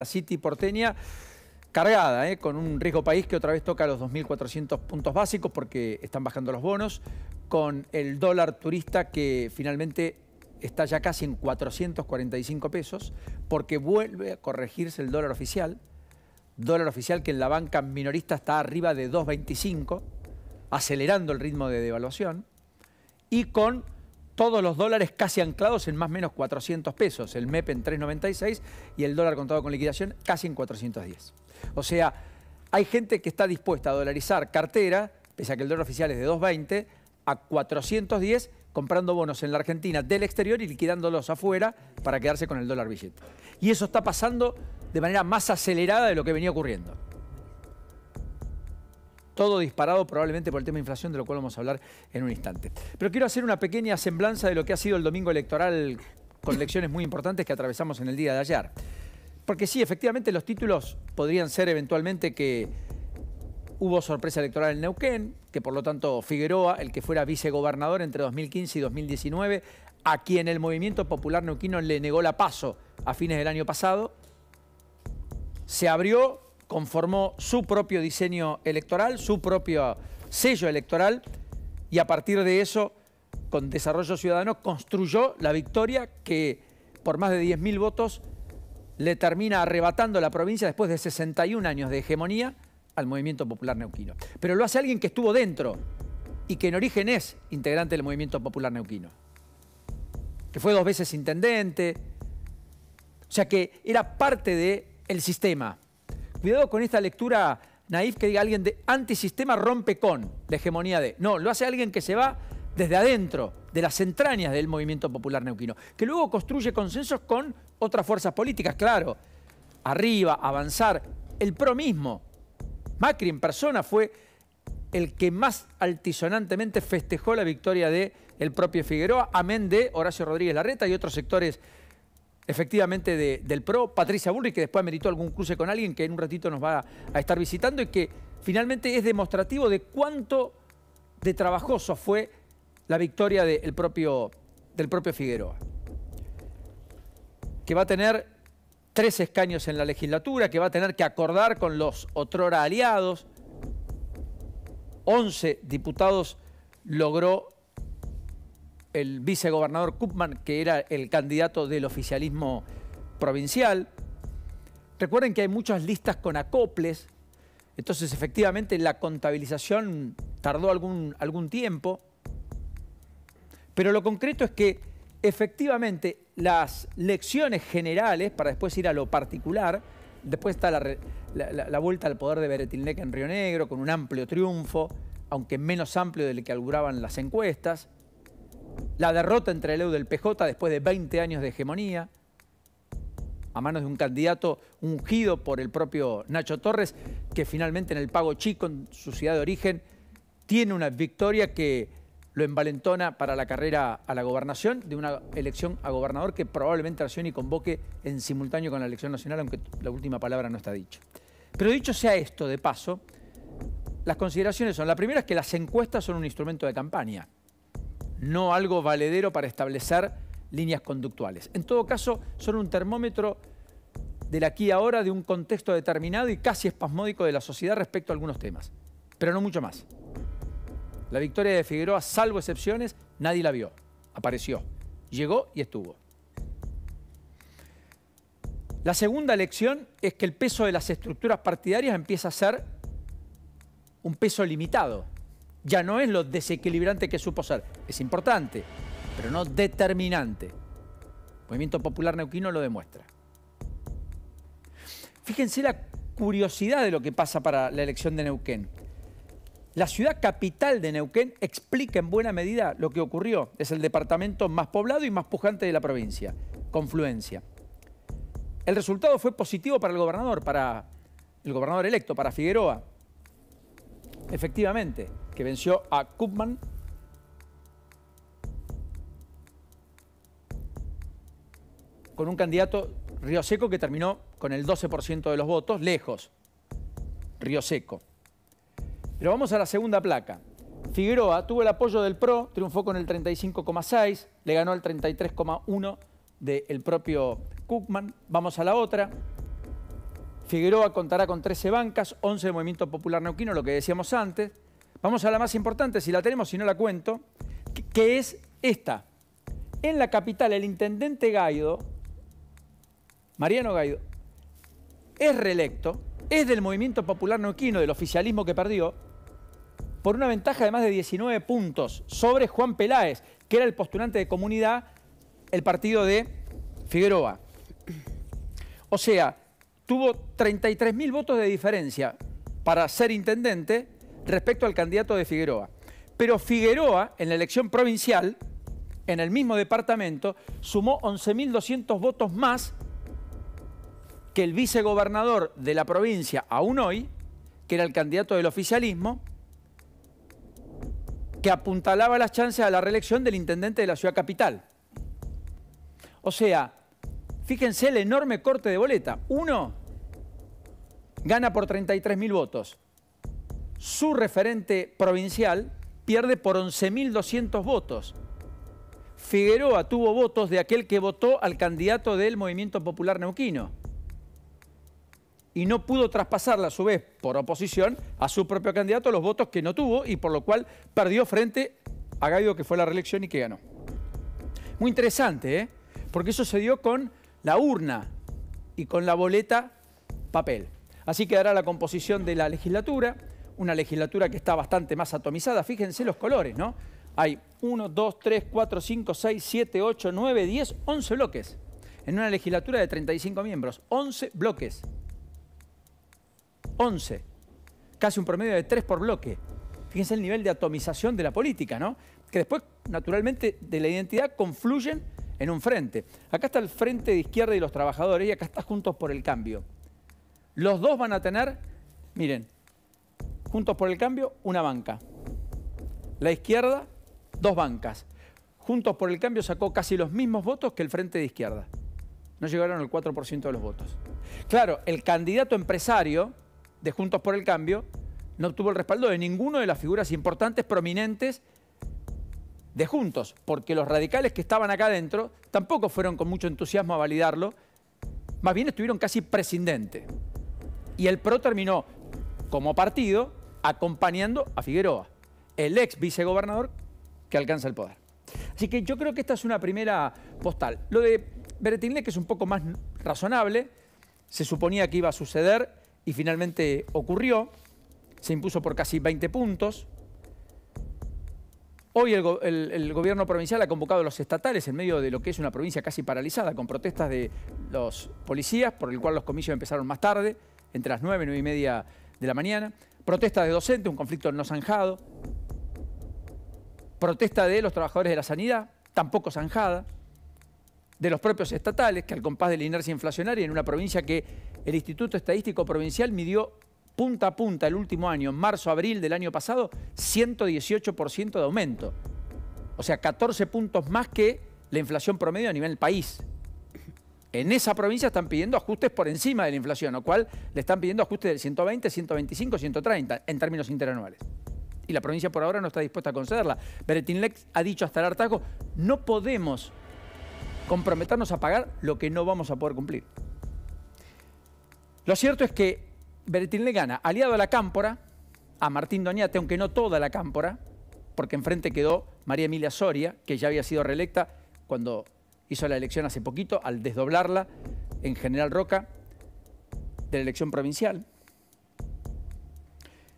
La City porteña cargada, eh, con un riesgo país que otra vez toca los 2.400 puntos básicos porque están bajando los bonos, con el dólar turista que finalmente está ya casi en 445 pesos porque vuelve a corregirse el dólar oficial, dólar oficial que en la banca minorista está arriba de 2.25, acelerando el ritmo de devaluación, y con todos los dólares casi anclados en más o menos 400 pesos, el MEP en 3,96 y el dólar contado con liquidación casi en 410. O sea, hay gente que está dispuesta a dolarizar cartera, pese a que el dólar oficial es de 2,20, a 410 comprando bonos en la Argentina del exterior y liquidándolos afuera para quedarse con el dólar billete. Y eso está pasando de manera más acelerada de lo que venía ocurriendo todo disparado probablemente por el tema de inflación, de lo cual vamos a hablar en un instante. Pero quiero hacer una pequeña semblanza de lo que ha sido el domingo electoral con elecciones muy importantes que atravesamos en el día de ayer. Porque sí, efectivamente los títulos podrían ser eventualmente que hubo sorpresa electoral en Neuquén, que por lo tanto Figueroa, el que fuera vicegobernador entre 2015 y 2019, a quien el movimiento popular neuquino le negó la paso a fines del año pasado, se abrió conformó su propio diseño electoral, su propio sello electoral y a partir de eso, con Desarrollo Ciudadano, construyó la victoria que por más de 10.000 votos le termina arrebatando la provincia después de 61 años de hegemonía al movimiento popular neuquino. Pero lo hace alguien que estuvo dentro y que en origen es integrante del movimiento popular neuquino, que fue dos veces intendente, o sea que era parte del el sistema. Cuidado con esta lectura naif que diga alguien de antisistema rompe con la hegemonía de. No, lo hace alguien que se va desde adentro, de las entrañas del movimiento popular neuquino, que luego construye consensos con otras fuerzas políticas, claro. Arriba, avanzar, el pro mismo. Macri en persona fue el que más altisonantemente festejó la victoria de propio Figueroa, amén de Horacio Rodríguez Larreta y otros sectores efectivamente del PRO, Patricia Burri que después meritó algún cruce con alguien que en un ratito nos va a, estar visitando y que finalmente es demostrativo de cuánto de trabajoso fue la victoria propio, del propio Figueroa, que va a tener tres escaños en la legislatura, que va a tener que acordar con los otrora aliados, 11 diputados logró el vicegobernador Kupman, que era el candidato del oficialismo provincial. Recuerden que hay muchas listas con acoples, entonces efectivamente la contabilización tardó algún, algún tiempo, pero lo concreto es que efectivamente las lecciones generales, para después ir a lo particular, después está la, la vuelta al poder de Beretilnec en Río Negro, con un amplio triunfo, aunque menos amplio del que auguraban las encuestas, la derrota entre el EU del PJ después de 20 años de hegemonía, a manos de un candidato ungido por el propio Nacho Torres, que finalmente en el Pago Chico, en su ciudad de origen, tiene una victoria que lo envalentona para la carrera a la gobernación de una elección a gobernador que probablemente accione y convoque en simultáneo con la elección nacional, aunque la última palabra no está dicha. Pero dicho sea esto, de paso, las consideraciones son, la primera es que las encuestas son un instrumento de campaña no algo valedero para establecer líneas conductuales. En todo caso, son un termómetro del aquí y ahora de un contexto determinado y casi espasmódico de la sociedad respecto a algunos temas, pero no mucho más. La victoria de Figueroa, salvo excepciones, nadie la vio. Apareció, llegó y estuvo. La segunda lección es que el peso de las estructuras partidarias empieza a ser un peso limitado ya no es lo desequilibrante que supo ser. Es importante, pero no determinante. El movimiento Popular Neuquino lo demuestra. Fíjense la curiosidad de lo que pasa para la elección de Neuquén. La ciudad capital de Neuquén explica en buena medida lo que ocurrió. Es el departamento más poblado y más pujante de la provincia. Confluencia. El resultado fue positivo para el gobernador, para el gobernador electo, para Figueroa. Efectivamente, que venció a Koopman. Con un candidato Río Seco que terminó con el 12% de los votos, lejos. Río Seco. Pero vamos a la segunda placa. Figueroa tuvo el apoyo del PRO, triunfó con el 35,6, le ganó el 33,1 del propio Cookman. Vamos a la otra. Figueroa contará con 13 bancas, 11 del Movimiento Popular Neuquino, lo que decíamos antes. Vamos a la más importante, si la tenemos, si no la cuento, que, es esta. En la capital, el intendente Gaido, Mariano Gaido, es reelecto, es del movimiento popular neuquino, del oficialismo que perdió, por una ventaja de más de 19 puntos sobre Juan Peláez, que era el postulante de comunidad, el partido de Figueroa. O sea, tuvo 33.000 votos de diferencia para ser intendente respecto al candidato de Figueroa. Pero Figueroa, en la elección provincial, en el mismo departamento, sumó 11.200 votos más que el vicegobernador de la provincia, aún hoy, que era el candidato del oficialismo, que apuntalaba las chances a la reelección del intendente de la ciudad capital. O sea, fíjense el enorme corte de boleta. Uno gana por 33.000 votos. Su referente provincial pierde por 11.200 votos. Figueroa tuvo votos de aquel que votó al candidato del Movimiento Popular Neuquino y no pudo traspasarla a su vez por oposición a su propio candidato los votos que no tuvo y por lo cual perdió frente a Gaido que fue la reelección y que ganó. Muy interesante, ¿eh? porque eso se dio con la urna y con la boleta papel. Así quedará la composición de la legislatura, una legislatura que está bastante más atomizada. Fíjense los colores, ¿no? Hay 1, 2, 3, 4, 5, 6, 7, 8, 9, 10, 11 bloques. En una legislatura de 35 miembros, 11 bloques. 11. Casi un promedio de 3 por bloque. Fíjense el nivel de atomización de la política, ¿no? Que después, naturalmente, de la identidad confluyen en un frente. Acá está el frente de izquierda y los trabajadores y acá está Juntos por el Cambio. Los dos van a tener, miren, Juntos por el Cambio, una banca. La izquierda, dos bancas. Juntos por el Cambio sacó casi los mismos votos que el Frente de Izquierda. No llegaron al 4% de los votos. Claro, el candidato empresario de Juntos por el Cambio no obtuvo el respaldo de ninguno de las figuras importantes, prominentes de Juntos, porque los radicales que estaban acá adentro tampoco fueron con mucho entusiasmo a validarlo, más bien estuvieron casi prescindentes y el PRO terminó como partido acompañando a Figueroa, el ex vicegobernador que alcanza el poder. Así que yo creo que esta es una primera postal. Lo de Beretinle, que es un poco más razonable, se suponía que iba a suceder y finalmente ocurrió. Se impuso por casi 20 puntos. Hoy el, el, gobierno provincial ha convocado a los estatales en medio de lo que es una provincia casi paralizada, con protestas de los policías, por el cual los comicios empezaron más tarde entre las 9 y 9 y media de la mañana. Protesta de docentes, un conflicto no zanjado. Protesta de los trabajadores de la sanidad, tampoco zanjada. De los propios estatales, que al compás de la inercia inflacionaria en una provincia que el Instituto Estadístico Provincial midió punta a punta el último año, marzo-abril del año pasado, 118% de aumento. O sea, 14 puntos más que la inflación promedio a nivel país en esa provincia están pidiendo ajustes por encima de la inflación, lo cual le están pidiendo ajustes del 120, 125, 130 en términos interanuales. Y la provincia por ahora no está dispuesta a concederla. Lec ha dicho hasta el hartazgo, no podemos comprometernos a pagar lo que no vamos a poder cumplir. Lo cierto es que Beretín le gana, aliado a la Cámpora, a Martín Doñate, aunque no toda la Cámpora, porque enfrente quedó María Emilia Soria, que ya había sido reelecta cuando hizo la elección hace poquito al desdoblarla en General Roca de la elección provincial.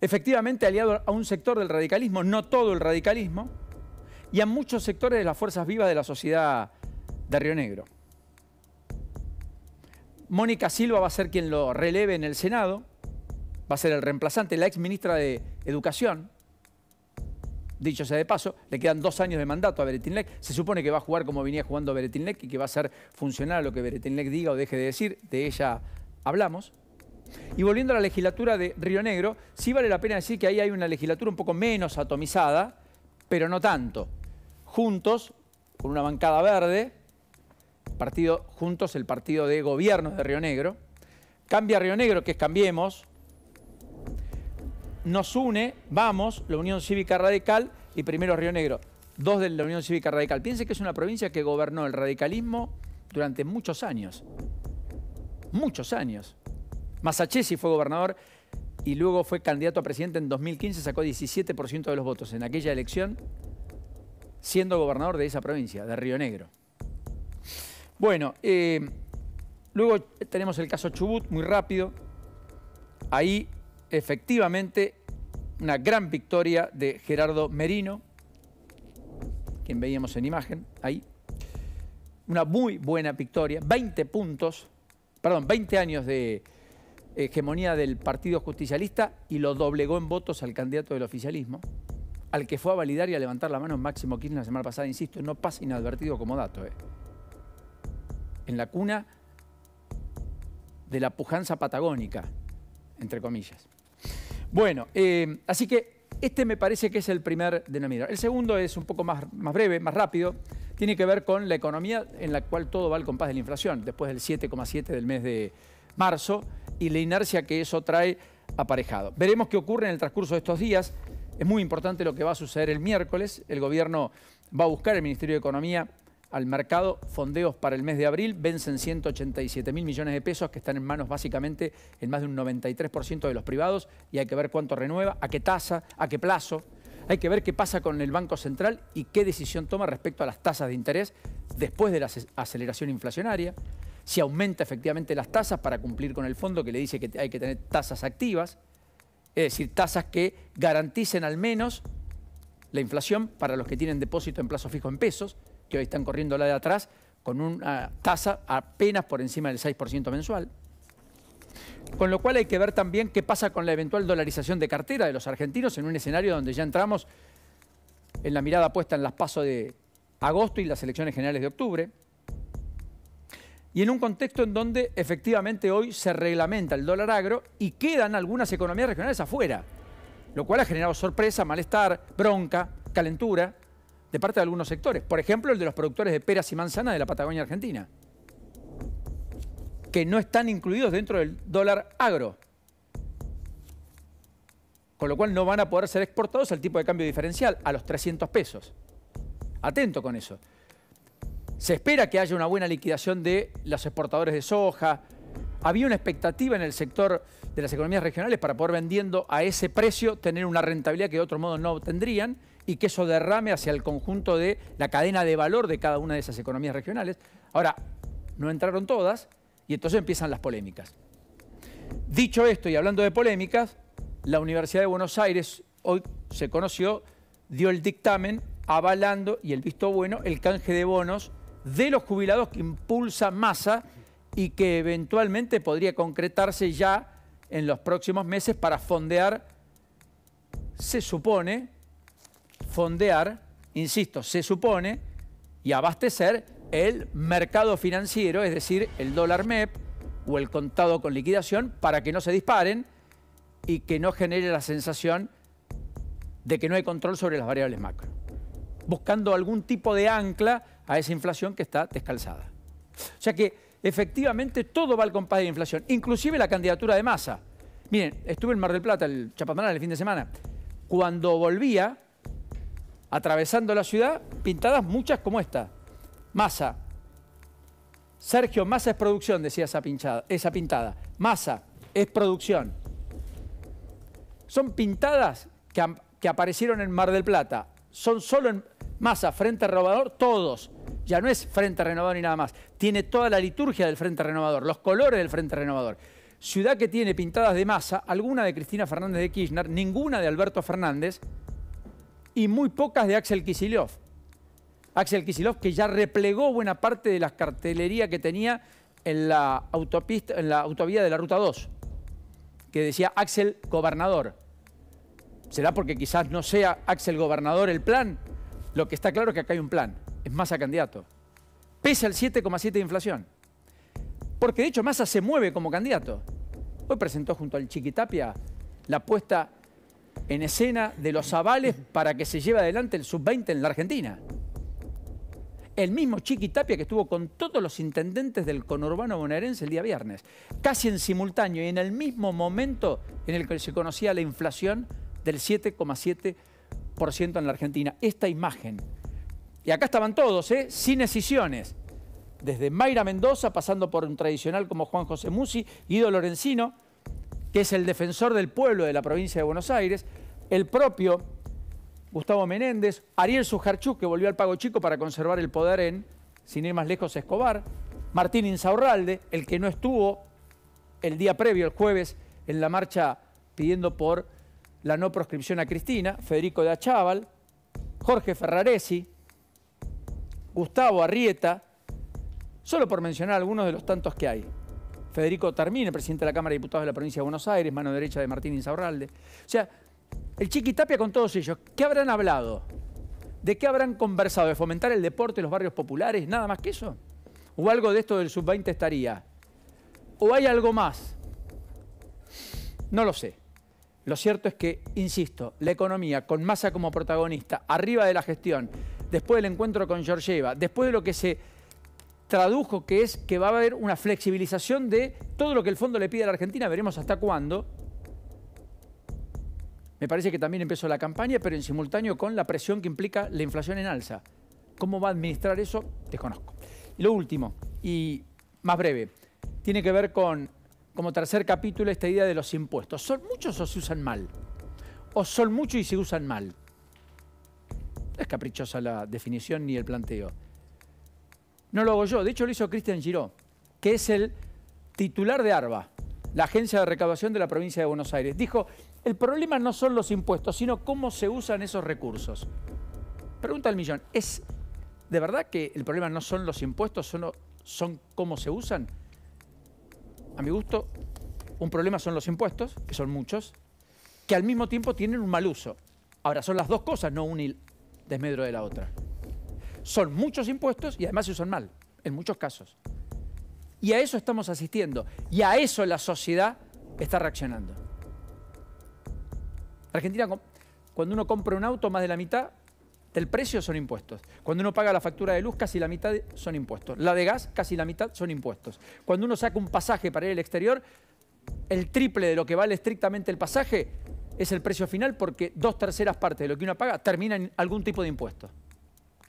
Efectivamente, aliado a un sector del radicalismo, no todo el radicalismo, y a muchos sectores de las fuerzas vivas de la sociedad de Río Negro. Mónica Silva va a ser quien lo releve en el Senado, va a ser el reemplazante, la ex ministra de Educación, Dicho sea de paso, le quedan dos años de mandato a Beretinlec. Se supone que va a jugar como venía jugando Beretinlec y que va a ser funcional lo que Beretinlec diga o deje de decir. De ella hablamos. Y volviendo a la legislatura de Río Negro, sí vale la pena decir que ahí hay una legislatura un poco menos atomizada, pero no tanto. Juntos, con una bancada verde, partido, juntos el partido de gobierno de Río Negro, cambia Río Negro, que es Cambiemos, nos une, vamos, la Unión Cívica Radical y primero Río Negro. Dos de la Unión Cívica Radical. Piense que es una provincia que gobernó el radicalismo durante muchos años. Muchos años. massachusetts fue gobernador y luego fue candidato a presidente en 2015, sacó 17% de los votos en aquella elección, siendo gobernador de esa provincia, de Río Negro. Bueno, eh, luego tenemos el caso Chubut, muy rápido. Ahí efectivamente una gran victoria de Gerardo Merino, quien veíamos en imagen ahí. Una muy buena victoria, 20 puntos, perdón, 20 años de hegemonía del Partido Justicialista y lo doblegó en votos al candidato del oficialismo, al que fue a validar y a levantar la mano Máximo Kirchner la semana pasada, insisto, no pasa inadvertido como dato. ¿eh? En la cuna de la pujanza patagónica, entre comillas. Bueno, eh, así que este me parece que es el primer denominador. El segundo es un poco más, más, breve, más rápido. Tiene que ver con la economía en la cual todo va al compás de la inflación, después del 7,7 del mes de marzo y la inercia que eso trae aparejado. Veremos qué ocurre en el transcurso de estos días. Es muy importante lo que va a suceder el miércoles. El gobierno va a buscar el Ministerio de Economía al mercado. Fondeos para el mes de abril vencen 187 mil millones de pesos que están en manos básicamente en más de un 93% de los privados y hay que ver cuánto renueva, a qué tasa, a qué plazo. Hay que ver qué pasa con el Banco Central y qué decisión toma respecto a las tasas de interés después de la aceleración inflacionaria, si aumenta efectivamente las tasas para cumplir con el fondo que le dice que hay que tener tasas activas, es decir, tasas que garanticen al menos la inflación para los que tienen depósito en plazo fijo en pesos, que hoy están corriendo la de atrás, con una tasa apenas por encima del 6% mensual. Con lo cual hay que ver también qué pasa con la eventual dolarización de cartera de los argentinos en un escenario donde ya entramos en la mirada puesta en las pasos de agosto y las elecciones generales de octubre. Y en un contexto en donde efectivamente hoy se reglamenta el dólar agro y quedan algunas economías regionales afuera, lo cual ha generado sorpresa, malestar, bronca, calentura de parte de algunos sectores. Por ejemplo, el de los productores de peras y manzanas de la Patagonia Argentina, que no están incluidos dentro del dólar agro. Con lo cual no van a poder ser exportados al tipo de cambio diferencial, a los 300 pesos. Atento con eso. Se espera que haya una buena liquidación de los exportadores de soja, había una expectativa en el sector de las economías regionales para poder vendiendo a ese precio tener una rentabilidad que de otro modo no obtendrían y que eso derrame hacia el conjunto de la cadena de valor de cada una de esas economías regionales. Ahora, no entraron todas y entonces empiezan las polémicas. Dicho esto y hablando de polémicas, la Universidad de Buenos Aires hoy se conoció, dio el dictamen avalando y el visto bueno el canje de bonos de los jubilados que impulsa masa y que eventualmente podría concretarse ya en los próximos meses para fondear, se supone, fondear, insisto, se supone, y abastecer el mercado financiero, es decir, el dólar MEP o el contado con liquidación, para que no se disparen y que no genere la sensación de que no hay control sobre las variables macro, buscando algún tipo de ancla a esa inflación que está descalzada. O sea que efectivamente todo va al compás de la inflación, inclusive la candidatura de Massa. Miren, estuve en Mar del Plata, el Chapamarán el fin de semana. Cuando volvía, atravesando la ciudad, pintadas muchas como esta. Massa. Sergio, Massa es producción, decía esa, esa pintada. Massa es producción. Son pintadas que, que aparecieron en Mar del Plata. Son solo en, Masa, Frente Renovador, todos. Ya no es Frente Renovador ni nada más. Tiene toda la liturgia del Frente Renovador, los colores del Frente Renovador. Ciudad que tiene pintadas de Masa, alguna de Cristina Fernández de Kirchner, ninguna de Alberto Fernández y muy pocas de Axel Kisilov. Axel Kisilov que ya replegó buena parte de la cartelería que tenía en la, autopista, en la autovía de la Ruta 2, que decía Axel Gobernador. ¿Será porque quizás no sea Axel Gobernador el plan? Lo que está claro es que acá hay un plan, es Massa candidato, pese al 7,7 de inflación. Porque de hecho Massa se mueve como candidato. Hoy presentó junto al Chiquitapia la puesta en escena de los avales para que se lleve adelante el sub-20 en la Argentina. El mismo Chiquitapia que estuvo con todos los intendentes del conurbano bonaerense el día viernes, casi en simultáneo y en el mismo momento en el que se conocía la inflación del 7,7% por ciento en la Argentina. Esta imagen. Y acá estaban todos, ¿eh? sin decisiones. Desde Mayra Mendoza, pasando por un tradicional como Juan José Musi, Guido Lorencino, que es el defensor del pueblo de la provincia de Buenos Aires, el propio Gustavo Menéndez, Ariel Sujarchú, que volvió al Pago Chico para conservar el poder en, sin ir más lejos, Escobar, Martín Insaurralde, el que no estuvo el día previo, el jueves, en la marcha pidiendo por la no proscripción a Cristina, Federico de Achával, Jorge Ferraresi, Gustavo Arrieta, solo por mencionar algunos de los tantos que hay. Federico Termine presidente de la Cámara de Diputados de la provincia de Buenos Aires, mano derecha de Martín Insaurralde. O sea, el Chiquitapia con todos ellos, ¿qué habrán hablado? ¿De qué habrán conversado? ¿De fomentar el deporte en los barrios populares? ¿Nada más que eso? ¿O algo de esto del sub-20 estaría? ¿O hay algo más? No lo sé. Lo cierto es que, insisto, la economía con Massa como protagonista, arriba de la gestión, después del encuentro con Georgieva, después de lo que se tradujo que es que va a haber una flexibilización de todo lo que el fondo le pide a la Argentina, veremos hasta cuándo. Me parece que también empezó la campaña, pero en simultáneo con la presión que implica la inflación en alza. ¿Cómo va a administrar eso? Desconozco. Y lo último, y más breve, tiene que ver con como tercer capítulo esta idea de los impuestos. ¿Son muchos o se usan mal? ¿O son muchos y se usan mal? No es caprichosa la definición ni el planteo. No lo hago yo, de hecho lo hizo Cristian Giró, que es el titular de ARBA, la Agencia de recaudación de la Provincia de Buenos Aires. Dijo, el problema no son los impuestos, sino cómo se usan esos recursos. Pregunta al millón, ¿es de verdad que el problema no son los impuestos, sino son cómo se usan? a mi gusto, un problema son los impuestos, que son muchos, que al mismo tiempo tienen un mal uso. Ahora, son las dos cosas, no un desmedro de la otra. Son muchos impuestos y además se usan mal, en muchos casos. Y a eso estamos asistiendo. Y a eso la sociedad está reaccionando. Argentina, cuando uno compra un auto, más de la mitad del precio son impuestos. Cuando uno paga la factura de luz, casi la mitad son impuestos. La de gas, casi la mitad son impuestos. Cuando uno saca un pasaje para ir al exterior, el triple de lo que vale estrictamente el pasaje es el precio final porque dos terceras partes de lo que uno paga termina en algún tipo de impuesto,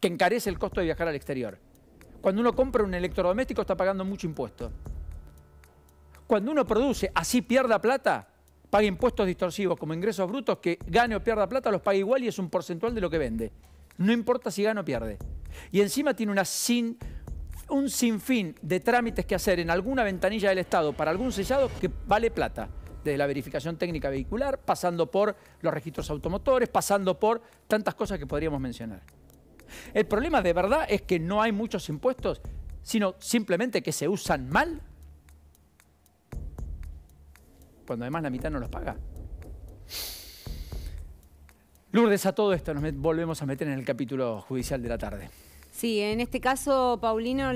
que encarece el costo de viajar al exterior. Cuando uno compra un electrodoméstico está pagando mucho impuesto. Cuando uno produce, así pierda plata, paga impuestos distorsivos como ingresos brutos, que gane o pierda plata, los paga igual y es un porcentual de lo que vende. No importa si gana o pierde. Y encima tiene una sin, un sinfín de trámites que hacer en alguna ventanilla del Estado para algún sellado que vale plata. Desde la verificación técnica vehicular, pasando por los registros automotores, pasando por tantas cosas que podríamos mencionar. El problema de verdad es que no hay muchos impuestos, sino simplemente que se usan mal, cuando además la mitad no los paga. Lourdes, a todo esto nos volvemos a meter en el capítulo judicial de la tarde. Sí, en este caso, Paulino...